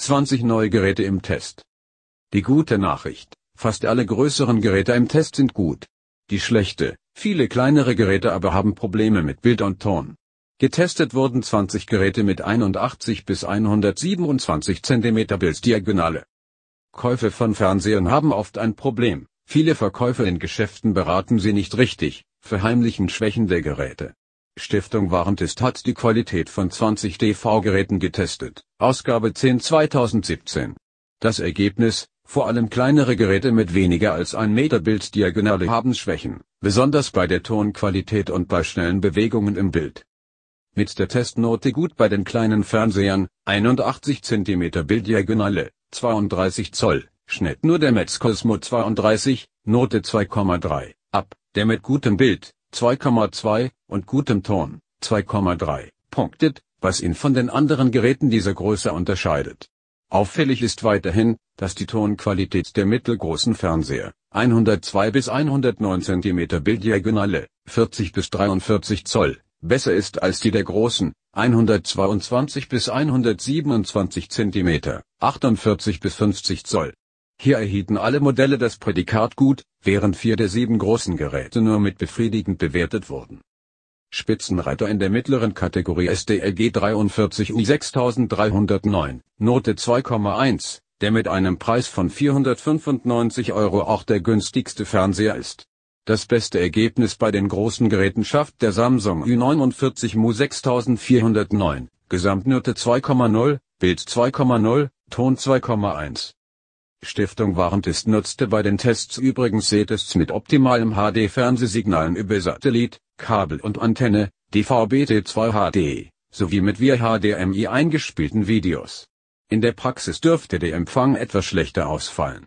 20 neue Geräte im Test. Die gute Nachricht, fast alle größeren Geräte im Test sind gut. Die schlechte, viele kleinere Geräte aber haben Probleme mit Bild und Ton. Getestet wurden 20 Geräte mit 81 bis 127 cm Bilddiagonale. Käufe von Fernsehern haben oft ein Problem. Viele Verkäufer in Geschäften beraten sie nicht richtig, verheimlichen Schwächen der Geräte. Stiftung Warentest hat die Qualität von 20 DV-Geräten getestet, Ausgabe 10 2017. Das Ergebnis, vor allem kleinere Geräte mit weniger als 1 Meter Bilddiagonale haben Schwächen, besonders bei der Tonqualität und bei schnellen Bewegungen im Bild. Mit der Testnote gut bei den kleinen Fernsehern, 81 cm Bilddiagonale, 32 Zoll, Schnitt nur der Metz Cosmo 32, Note 2,3, ab, der mit gutem Bild, 2,2, und gutem Ton, 2,3 punktet, was ihn von den anderen Geräten dieser Größe unterscheidet. Auffällig ist weiterhin, dass die Tonqualität der mittelgroßen Fernseher 102 bis 109 cm Bilddiagonale 40 bis 43 Zoll besser ist als die der großen 122 bis 127 cm 48 bis 50 Zoll. Hier erhielten alle Modelle das Prädikat gut, während vier der sieben großen Geräte nur mit befriedigend bewertet wurden. Spitzenreiter in der mittleren Kategorie SDLG 43 U 6309, Note 2,1, der mit einem Preis von 495 Euro auch der günstigste Fernseher ist. Das beste Ergebnis bei den großen Geräten schafft der Samsung U49 Mu 6409, Gesamtnote 2,0, Bild 2,0, Ton 2,1. Stiftung Warentest nutzte bei den Tests übrigens Sehtests mit optimalem HD-Fernsehsignalen über Satellit, Kabel und Antenne, DVB-T2 HD, sowie mit via HDMI eingespielten Videos. In der Praxis dürfte der Empfang etwas schlechter ausfallen